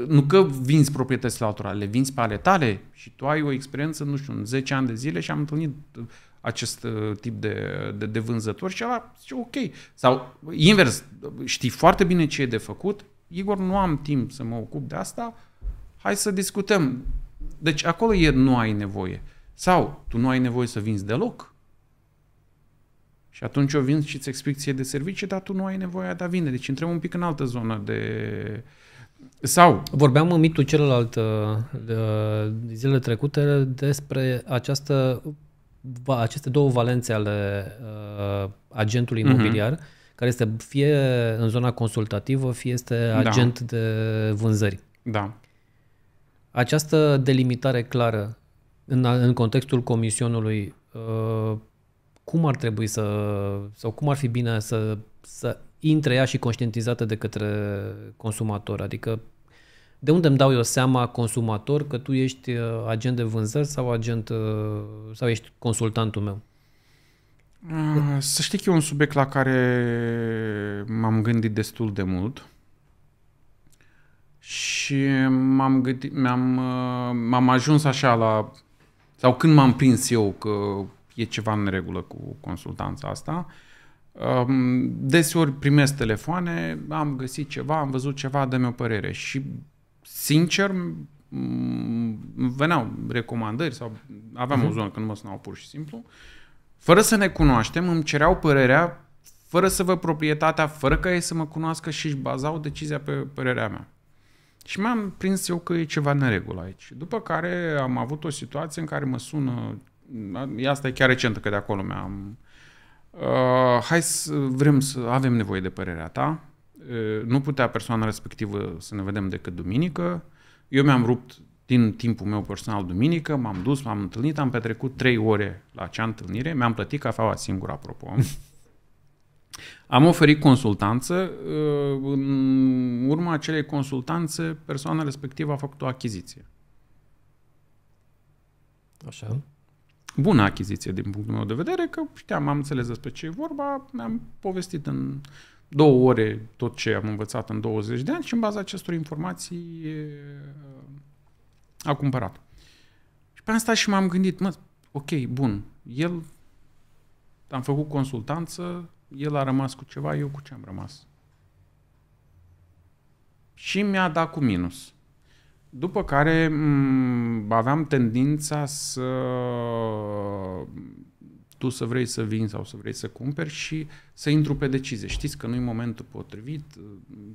nu că vinzi proprietățile altora, le vinzi pe ale tale și tu ai o experiență, nu știu, în 10 ani de zile și am întâlnit uh, acest uh, tip de, de, de vânzător și ala, zice ok. Sau invers, știi foarte bine ce e de făcut, Igor, nu am timp să mă ocup de asta, hai să discutăm. Deci acolo e nu ai nevoie. Sau tu nu ai nevoie să vinzi deloc. Și atunci o vinzi și îți explic de servicii, dar tu nu ai nevoie de a vinde. Deci intrăm un pic în altă zonă de, sau... Vorbeam în mitul celălalt uh, de zilele trecute despre această, aceste două valențe ale uh, agentului mhm. imobiliar, uh-huh. care este fie în zona consultativă, fie este da. agent da. de vânzări. Da. Această delimitare clară în, în contextul comisionului, uh, cum ar trebui să, sau cum ar fi bine să, să intre ea și conștientizată de către consumator. Adică de unde îmi dau eu seama consumator că tu ești uh, agent de vânzări sau agent uh, sau ești consultantul meu? Mm, să știi că e un subiect la care m-am gândit destul de mult și m-am gândit, m-am, uh, m-am ajuns așa la, sau când m-am prins eu că e ceva în regulă cu consultanța asta, Deseori primesc telefoane, am găsit ceva, am văzut ceva, dă-mi o părere și sincer veneau recomandări sau aveam uh-huh. o mhm. zonă când mă sunau pur și simplu, fără să ne cunoaștem, îmi cereau părerea fără să vă proprietatea, fără ca ei să mă cunoască și își bazau decizia pe părerea mea. Și m am prins eu că e ceva în aici. După care am avut o situație în care mă sună, asta e chiar recentă, că de acolo mi-am Uh, hai să vrem să avem nevoie de părerea ta. Uh, nu putea persoana respectivă să ne vedem decât duminică. Eu mi-am rupt din timpul meu personal duminică, m-am dus, m-am întâlnit, am petrecut trei ore la acea întâlnire, mi-am plătit cafeaua singură, apropo. Am oferit consultanță, uh, în urma acelei consultanțe persoana respectivă a făcut o achiziție. Așa bună achiziție din punctul meu de vedere, că știam, am înțeles despre ce e vorba, mi-am povestit în două ore tot ce am învățat în 20 de ani și în baza acestor informații a cumpărat. Și pe asta și m-am gândit, mă, ok, bun, el, am făcut consultanță, el a rămas cu ceva, eu cu ce am rămas? Și mi-a dat cu minus. După care m- mm, aveam tendința să tu să vrei să vin sau să vrei să cumperi și să intru pe decizie. Știți că nu-i momentul potrivit,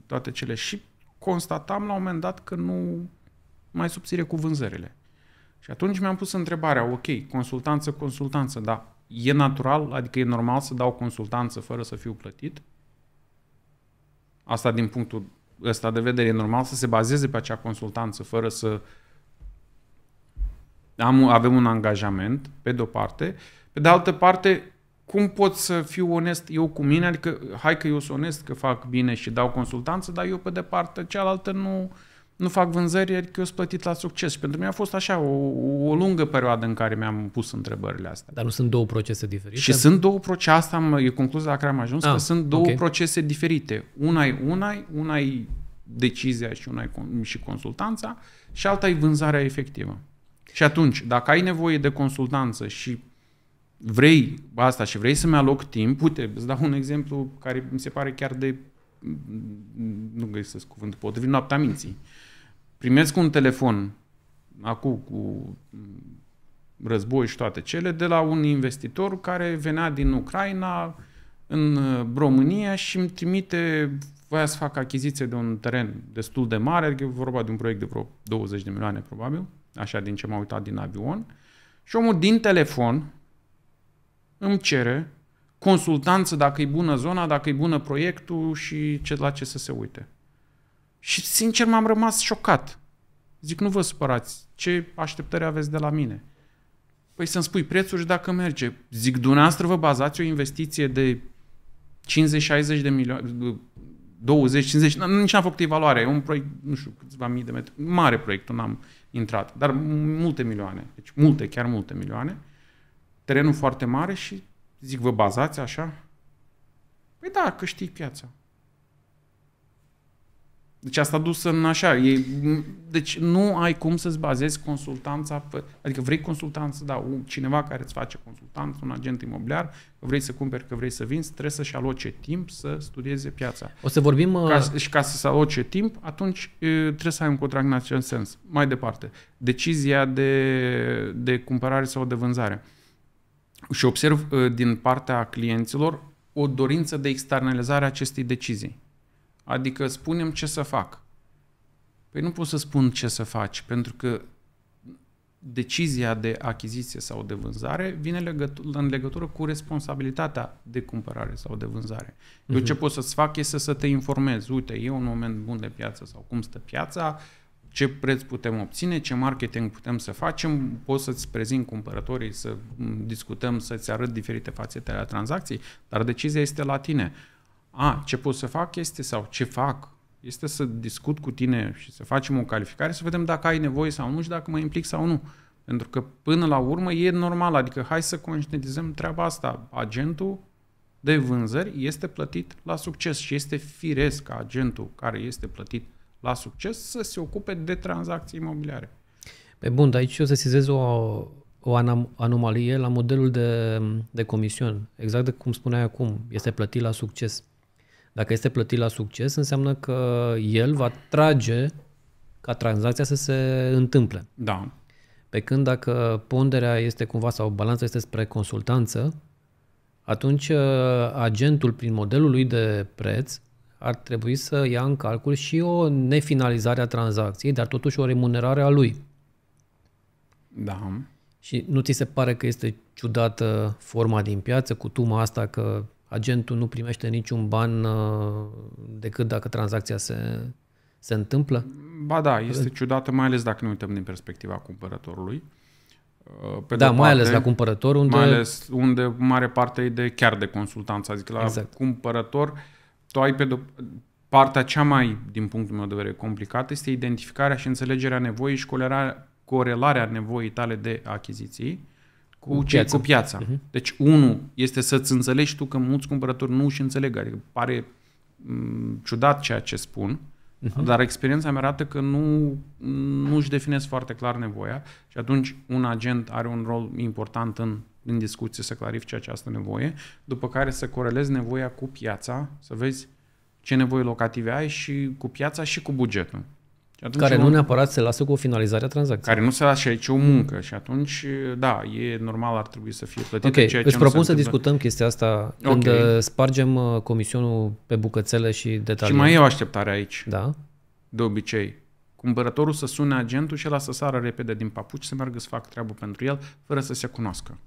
toate cele. Și constatam la un moment dat că nu mai subțire cu vânzările. Și atunci mi-am pus întrebarea, ok, consultanță, consultanță, dar e natural, adică e normal să dau consultanță fără să fiu plătit? Asta din punctul ăsta de vedere. E normal să se bazeze pe acea consultanță fără să am, avem un angajament, pe de-o parte. Pe de altă parte, cum pot să fiu onest eu cu mine? Adică, hai că eu sunt onest, că fac bine și dau consultanță, dar eu pe de parte cealaltă nu, uh, nu fac vânzări, adică eu sunt plătit la succes. Și pentru mine a fost așa o, o lungă perioadă în care mi-am pus întrebările astea. Dar nu sunt două procese diferite? Și sunt două procese, asta am, e concluzia la care am ajuns, ah, că sunt două okay. procese diferite. Una e una, una e decizia și una e și consultanța și alta e vânzarea efectivă. Și atunci, dacă ai nevoie de consultanță și vrei asta și vrei să-mi aloc timp, uite, îți dau un exemplu care mi se pare chiar de nu găsesc cuvântul potrivit, noaptea minții. Uh, primesc un telefon acum cu război și toate cele de la un investitor care venea din Ucraina în uh, România și îmi trimite voia să fac achiziție de un teren destul de mare, adică e vorba de un proiect de vreo 20 de milioane probabil, așa din ce m-am uitat din avion, și omul din telefon îmi cere consultanță dacă e bună zona, dacă e bună proiectul și ce, la ce să se uite. Și sincer m-am rămas șocat. Zic, nu vă supărați, ce așteptări aveți de la mine? Păi să-mi spui și dacă merge. Zic, dumneavoastră vă bazați o investiție de 50-60 de milioane, 20, 50, nici n-am făcut evaluare, e un proiect, nu știu, câțiva mii de metri, mare proiect, nu am intrat, dar multe milioane, deci multe, chiar multe milioane, terenul foarte mare și zic, vă bazați așa? Păi da, că știi piața. Deci asta a dus în așa, e, deci nu ai cum să-ți bazezi consultanța, pe, adică vrei consultanță, da, cineva care îți face consultanță, un agent imobiliar, că vrei să cumperi, că vrei să vinzi, trebuie să-și aloce timp să studieze piața. O să vorbim... Ca, uh, și ca să-ți aloce timp, atunci uh, trebuie să ai un contract în acest sens. Mai departe, decizia de, de cumpărare sau de vânzare. Și observ uh, din partea clienților o dorință de externalizare a acestei decizii. Adică spunem ce să fac. Păi nu pot să spun ce să faci, pentru că decizia de achiziție sau de vânzare vine legătură, în legătură cu responsabilitatea de cumpărare sau de vânzare. Uh-huh. Eu mhm. ce pot să-ți fac este să te informezi. Uite, e un moment bun de piață sau cum stă piața, ce preț putem obține, ce marketing putem să facem, pot să-ți prezint cumpărătorii, să discutăm, să-ți arăt diferite fațete ale tranzacției, dar decizia este la tine a, ce pot să fac este sau ce fac este să discut cu tine și să facem o calificare, să vedem dacă ai nevoie sau nu și dacă mă implic sau nu. Pentru că până la urmă e normal, adică hai să conștientizăm treaba asta. Agentul de vânzări este plătit la succes și este firesc ca agentul care este plătit la succes să se ocupe de tranzacții imobiliare. Pe bun, dar aici o să sizez o, o anomalie la modelul de, de comision. Exact de cum spuneai acum, este plătit la succes. Dacă este plătit la succes, înseamnă că el va trage ca tranzacția să se întâmple. Da. Pe când dacă ponderea este cumva sau balanța este spre consultanță, atunci uh, agentul prin modelul lui de preț ar trebui să ia în calcul și o nefinalizare a tranzacției, dar totuși o remunerare a lui. Da. Și nu ți se pare că este ciudată forma din piață, cu tuma asta că agentul nu primește niciun ban uh, decât dacă tranzacția se, se întâmplă? Ba da, este ciudată, mai ales dacă ne uităm din perspectiva cumpărătorului. Uh, pe da, mai parte, ales la cumpărător, unde... Mai ales unde mare parte e de, chiar de consultanță, adică la exact. cumpărător tu ai pe de partea cea mai, din punctul meu de vedere, complicată este identificarea și înțelegerea nevoii și corelarea nevoii tale de achiziții cu, piața. cu piața. Uh-huh. Deci, unul este să-ți înțelegi tu că mulți cumpărători nu își înțeleg, adică pare m- mm, ciudat ceea ce spun, uh-huh. dar experiența mea arată că nu, nu își definez foarte clar nevoia și atunci un agent are un rol important în în discuție să clarifice această nevoie, după care să corelezi nevoia cu piața, să vezi ce nevoi locative ai și cu piața și cu bugetul atunci care nu neapărat se lasă cu o finalizare a tranzacției. Care nu se lasă aici o muncă și atunci, da, e normal, ar trebui să fie plătită. Ok, ceea ce îți propun să întâmplă. discutăm chestia asta okay. când spargem uh, comisionul pe bucățele și detalii. Și mai e o așteptare aici. Da. De obicei. Cumpărătorul să sune agentul și el să sară repede din papuci să meargă să facă treabă pentru el, fără să se cunoască.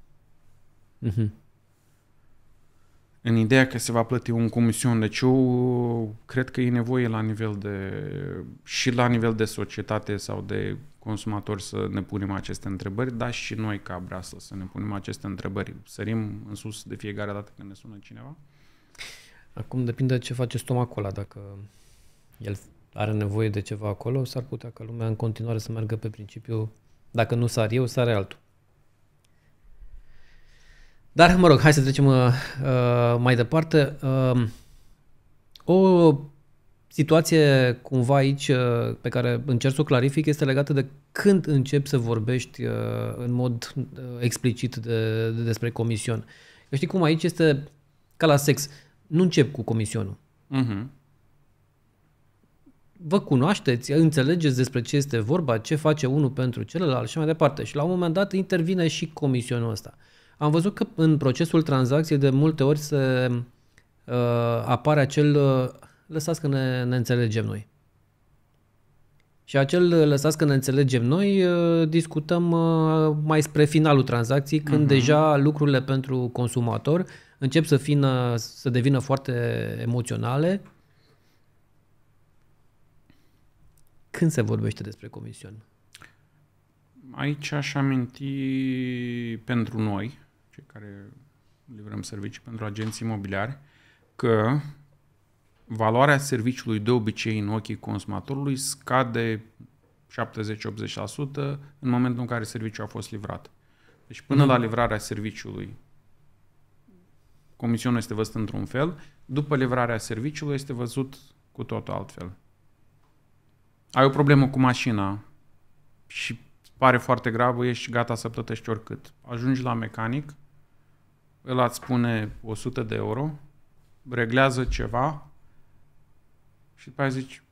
Mhm. Uh-huh în ideea că se va plăti un comision. Deci eu uh, cred că e nevoie la nivel de, și la nivel de societate sau de consumatori să ne punem aceste întrebări, dar și noi ca brasă să ne punem aceste întrebări. Sărim în sus de fiecare dată când ne sună cineva? Acum depinde ce face stomacul ăla, dacă el are nevoie de ceva acolo, s-ar putea ca lumea în continuare să meargă pe principiu dacă nu sar eu, sare altul. Dar, mă rog, hai să trecem uh, uh mai departe. Uh, o situație cumva aici uh, pe care încerc să o clarific este legată de când începi să vorbești uh, în mod uh, explicit de, de, despre comision. Eu știi cum aici este ca la sex. Nu încep cu comisionul. Uh-huh. Vă cunoașteți, înțelegeți despre ce este vorba, ce face unul pentru celălalt și mai departe. Și la un moment dat intervine și comisionul ăsta. Uh, am văzut că în procesul tranzacției de multe ori se uh, apare acel uh, lăsați că ne, ne înțelegem noi. Și acel uh, lăsați că ne înțelegem noi, uh, discutăm uh, mai spre finalul tranzacției, când uh-huh. deja lucrurile pentru consumator încep să, fină, să devină foarte emoționale. Când se vorbește despre comision? Aici aș aminti pentru noi, cei care livrăm servicii pentru agenții imobiliari, că valoarea serviciului de obicei în ochii consumatorului scade 70-80% în momentul în care serviciul a fost livrat. Deci până mm-hmm. la livrarea serviciului, comisionul este văzut într-un fel, după livrarea serviciului este văzut cu totul altfel. Ai o problemă cu mașina și pare foarte gravă, ești gata să plătești oricât. Ajungi la mecanic, îl ați spune 100 de euro, reglează ceva și după aia zici,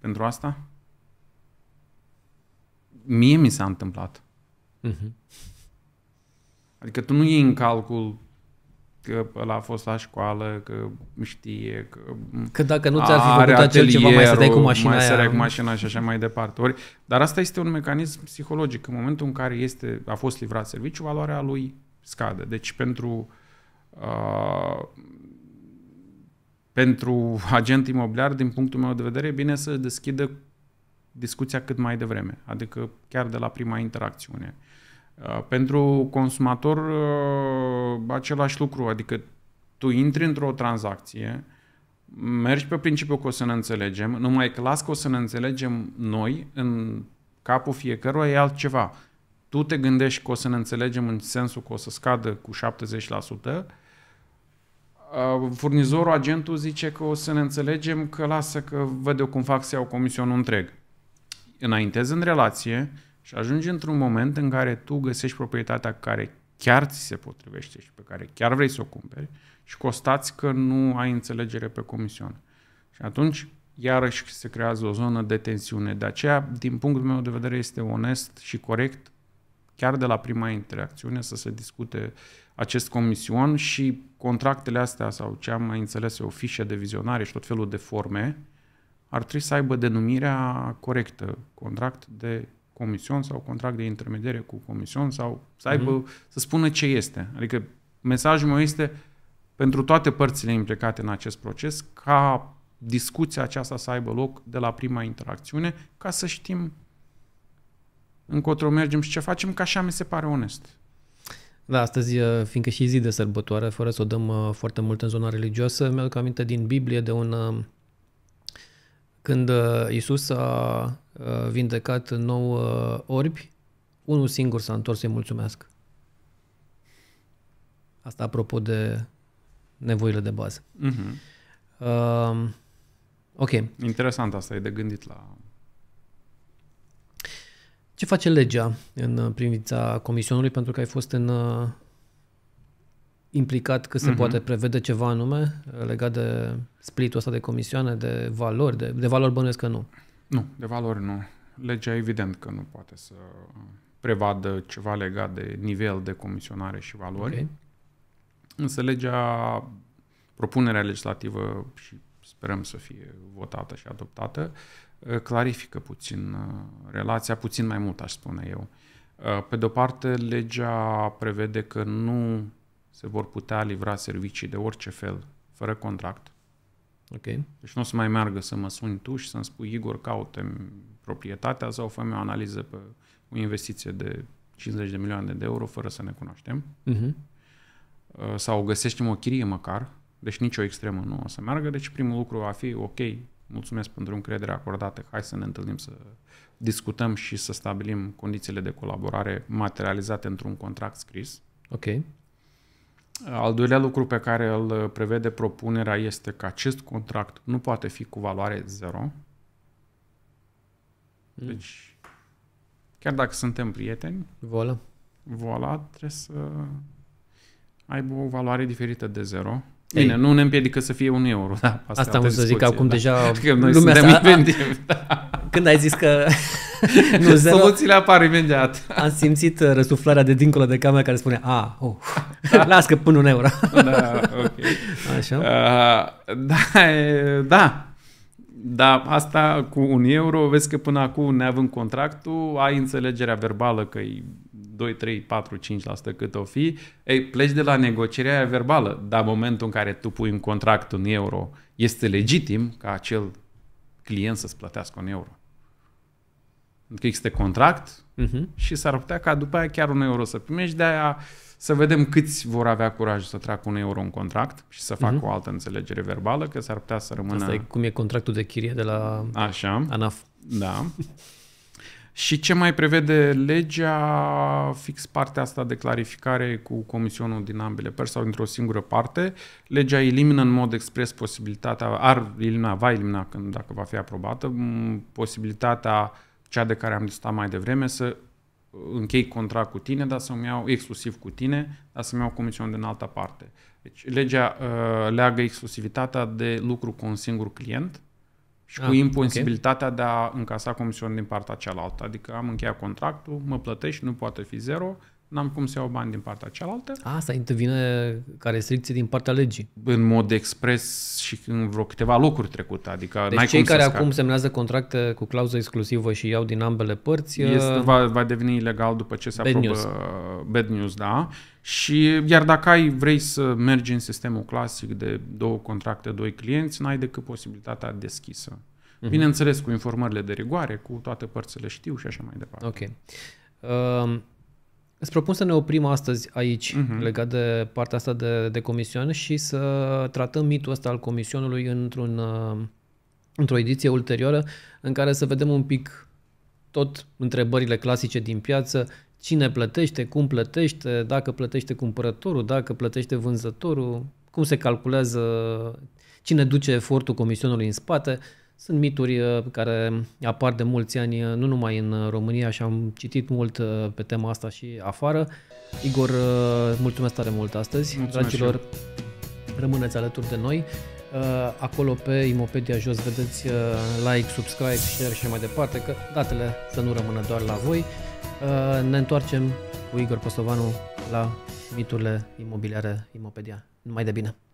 pentru asta? Mie mi s-a întâmplat. Uh-huh. Adică tu nu iei în calcul că ăla a fost la școală, că știe, că... Că dacă nu ți-ar fi făcut acel ceva, mai stai cu mașina mai aia. cu mașina și așa mai departe. Ori, dar asta este un mecanism psihologic. În momentul în care este, a fost livrat serviciu, valoarea lui scade. Deci pentru uh, pentru agent imobiliar, din punctul meu de vedere, e bine să deschidă discuția cât mai devreme, adică chiar de la prima interacțiune. Pentru consumator, același lucru, adică tu intri într-o tranzacție, mergi pe principiul că o să ne înțelegem, numai că las că o să ne înțelegem noi, în capul fiecăruia e altceva tu te gândești că o să ne înțelegem în sensul că o să scadă cu 70%, uh, furnizorul, agentul zice că o să ne înțelegem că lasă că văd eu cum fac să iau comisionul întreg. Înaintezi în relație și ajungi într-un moment în care tu găsești proprietatea care chiar ți se potrivește și pe care chiar vrei să o cumperi și constați că nu ai înțelegere pe comision. Și atunci iarăși se creează o zonă de tensiune. De aceea, din punctul meu de vedere, este onest și corect chiar de la prima interacțiune să se discute acest comision și contractele astea sau ce am mai înțeles o fișă de vizionare și tot felul de forme, ar trebui să aibă denumirea corectă, contract de comision sau contract de intermediere cu comision sau să mhm. aibă, mm-hmm. să spună ce este. Adică mesajul meu este pentru toate părțile implicate în acest proces ca discuția aceasta să aibă loc de la prima interacțiune ca să știm încotro mergem și ce facem, că așa mi se pare onest. Da, astăzi, fiindcă și zi de sărbătoare, fără să o dăm uh, foarte mult în zona religioasă, mi-aduc aminte din Biblie de un... Uh, când uh, Isus a vindecat nouă orbi, unul singur s-a întors să-i mulțumească. Asta apropo de nevoile de bază. Uh-huh. Uh, ok. Interesant asta, e de gândit la ce face legea în uh, privința comisionului? Pentru că ai fost în, uh, implicat că se uh-huh. poate prevede ceva anume uh, legat de splitul ăsta de comisioane, de valori, de, de valori bănuiesc că nu. Nu, de valori nu. Legea evident că nu poate să prevadă ceva legat de nivel de comisionare și valori. Okay. Însă legea, propunerea legislativă și sperăm să fie votată și adoptată, Eh, clarifică puțin eh, relația, puțin mai mult, aș spune eu. Eh, pe de-o parte, legea prevede că nu se vor putea livra servicii de orice fel, fără contract. Ok. Deci nu o să mai meargă să mă suni tu și să-mi spui, Igor, caută proprietatea sau fă o analiză pe o investiție de 50 de milioane de euro fără să ne cunoaștem. Uh-huh. Sau găsești o chirie măcar, deci nicio extremă nu o să meargă, deci primul lucru va fi, ok, mulțumesc pentru încrederea acordată, hai să ne întâlnim să discutăm și să stabilim condițiile de colaborare materializate într-un contract scris. Ok. Al doilea lucru pe care îl prevede propunerea este că acest contract nu poate fi cu valoare zero. Mm. Deci, chiar dacă suntem prieteni, voilà. Voilà, trebuie să aibă o valoare diferită de zero. Bine, nu ne împiedică să fie un euro, da. Asta, asta am să zic, acum da. deja că noi lumea suntem asta, inventivi. Da. Când ai zis că... nu, zero, Soluțiile apar imediat. am simțit uh, răsuflarea de dincolo de camera care spune, a, ah, oh, da. las că pun un euro. da, ok. Așa? Uh, da, e, da, dar asta cu un euro, vezi că până acum, neavând contractul, ai înțelegerea verbală că e 2, 3, 4, 5% cât o fi, ei, pleci de la negocierea aia verbală. Dar momentul în care tu pui un contract în euro, este legitim ca acel client să-ți plătească un euro. Pentru că există contract uh-huh. și s-ar putea ca după aia chiar un euro să primești, de aia să vedem câți vor avea curajul să treacă un euro în contract și să facă uh-huh. o altă înțelegere verbală, că s-ar putea să rămână... Asta e cum e contractul de chirie de la Așa. ANAF. Da. Și ce mai prevede legea? Fix partea asta de clarificare cu comisionul din ambele părți sau într-o singură parte. Legea elimină în mod expres posibilitatea, ar elimina, va elimina când, dacă va fi aprobată, posibilitatea cea de care am discutat mai devreme să închei contract cu tine, dar să-mi iau exclusiv cu tine, dar să-mi iau comisionul din alta parte. Deci legea uh, leagă exclusivitatea de lucru cu un singur client și ah, cu imposibilitatea okay. de a încasa comisiuni din partea cealaltă. Adică am încheiat contractul, mă plătești, nu poate fi zero, n-am cum să iau bani din partea cealaltă. A, ah, asta intervine ca restricție din partea legii. În mod expres și în vreo câteva locuri trecute. Adică deci n-ai cei cum care să acum semnează contracte cu clauză exclusivă și iau din ambele părți... Este, uh, va, va deveni ilegal după ce se bad aprobă... News. Bad news. da. Și iar dacă ai, vrei să mergi în sistemul clasic de două contracte, doi clienți, n-ai decât posibilitatea deschisă. Uh-huh. Bineînțeles, cu informările de rigoare, cu toate părțile știu și așa mai departe. Ok. Uh, îți propun să ne oprim astăzi aici, uh-huh. legat de partea asta de, de comision și să tratăm mitul ăsta al comisionului într-un, um, într-o ediție ulterioară în care să vedem un pic tot întrebările clasice din piață, cine plătește, cum plătește, dacă plătește cumpărătorul, dacă plătește vânzătorul, cum se calculează, cine duce efortul comisionului în spate. Sunt mituri uh, care apar de mulți ani, uh, nu numai în uh, România, și am citit mult pe tema asta și afară. Igor, mulțumesc tare mult astăzi. Mulțumesc Dragilor, rămâneți alături de noi. Acolo pe Imopedia jos vedeți like, subscribe, share și mai departe, că datele să nu rămână doar la voi. Uh, ne întoarcem cu Igor Postovanu la miturile imobiliare Imopedia. Numai de bine!